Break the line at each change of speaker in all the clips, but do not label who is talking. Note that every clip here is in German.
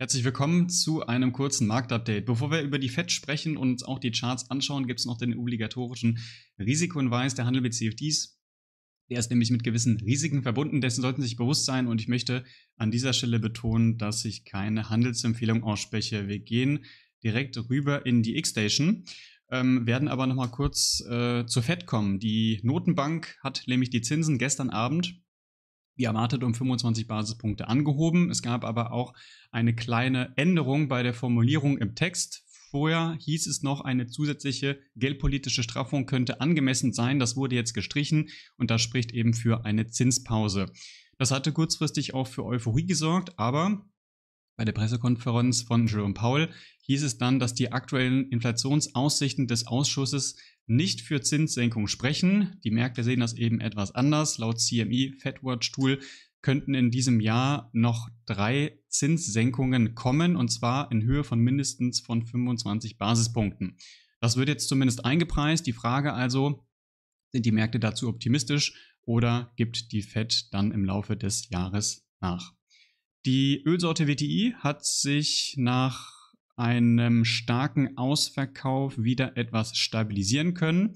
Herzlich willkommen zu einem kurzen Marktupdate. Bevor wir über die FED sprechen und uns auch die Charts anschauen, gibt es noch den obligatorischen Risikohinweis der Handel mit CFDs. Der ist nämlich mit gewissen Risiken verbunden, dessen sollten Sie sich bewusst sein und ich möchte an dieser Stelle betonen, dass ich keine Handelsempfehlung ausspreche. Wir gehen direkt rüber in die X-Station, ähm, werden aber nochmal kurz äh, zur FED kommen. Die Notenbank hat nämlich die Zinsen gestern Abend wie erwartet um 25 Basispunkte angehoben. Es gab aber auch eine kleine Änderung bei der Formulierung im Text. Vorher hieß es noch, eine zusätzliche geldpolitische Straffung könnte angemessen sein. Das wurde jetzt gestrichen und das spricht eben für eine Zinspause. Das hatte kurzfristig auch für Euphorie gesorgt, aber bei der Pressekonferenz von Jerome Powell hieß es dann, dass die aktuellen Inflationsaussichten des Ausschusses nicht für Zinssenkung sprechen. Die Märkte sehen das eben etwas anders. Laut CMI e Fedwatch Tool könnten in diesem Jahr noch drei Zinssenkungen kommen und zwar in Höhe von mindestens von 25 Basispunkten. Das wird jetzt zumindest eingepreist. Die Frage also, sind die Märkte dazu optimistisch oder gibt die Fed dann im Laufe des Jahres nach? Die Ölsorte WTI hat sich nach einem starken Ausverkauf wieder etwas stabilisieren können.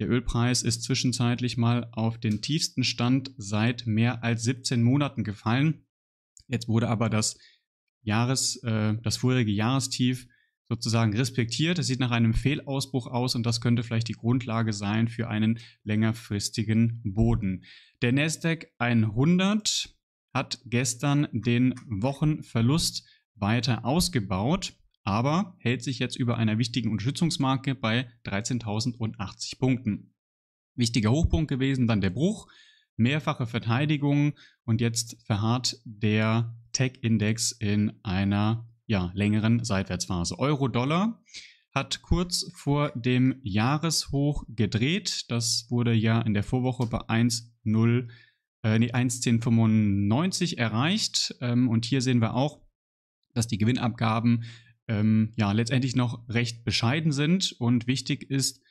Der Ölpreis ist zwischenzeitlich mal auf den tiefsten Stand seit mehr als 17 Monaten gefallen. Jetzt wurde aber das Jahres, äh, das vorherige Jahrestief sozusagen respektiert. Es sieht nach einem Fehlausbruch aus und das könnte vielleicht die Grundlage sein für einen längerfristigen Boden. Der Nasdaq 100 hat gestern den Wochenverlust weiter ausgebaut, aber hält sich jetzt über einer wichtigen Unterstützungsmarke bei 13.080 Punkten. Wichtiger Hochpunkt gewesen dann der Bruch, mehrfache Verteidigung und jetzt verharrt der Tech-Index in einer ja, längeren Seitwärtsphase. Euro-Dollar hat kurz vor dem Jahreshoch gedreht. Das wurde ja in der Vorwoche bei 1,0 äh, nee, 1,1095 erreicht. Ähm, und hier sehen wir auch, dass die Gewinnabgaben ähm, ja letztendlich noch recht bescheiden sind und wichtig ist,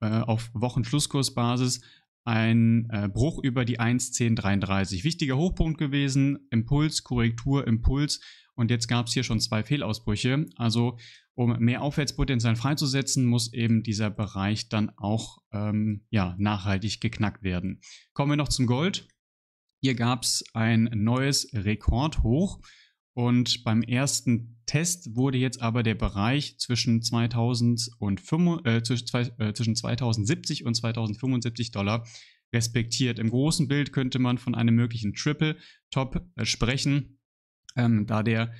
äh, auf Wochenschlusskursbasis ein äh, Bruch über die 1.10.33. Wichtiger Hochpunkt gewesen, Impuls, Korrektur, Impuls und jetzt gab es hier schon zwei Fehlausbrüche. Also um mehr Aufwärtspotenzial freizusetzen, muss eben dieser Bereich dann auch ähm, ja, nachhaltig geknackt werden. Kommen wir noch zum Gold. Hier gab es ein neues Rekordhoch. Und beim ersten Test wurde jetzt aber der Bereich zwischen, 2000 und 5, äh, zwischen, 2070 äh, und 2075 Dollar respektiert. Im großen Bild könnte man von einem möglichen Triple-Top äh, sprechen, ähm, da der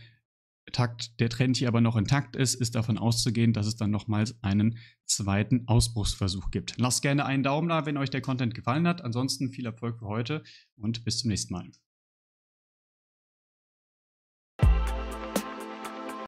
Takt, der Trend hier aber noch intakt ist, ist davon auszugehen, dass es dann nochmals einen zweiten Ausbruchsversuch gibt. Lasst gerne einen Daumen da, wenn euch der Content gefallen hat. Ansonsten viel Erfolg für heute und bis zum nächsten Mal.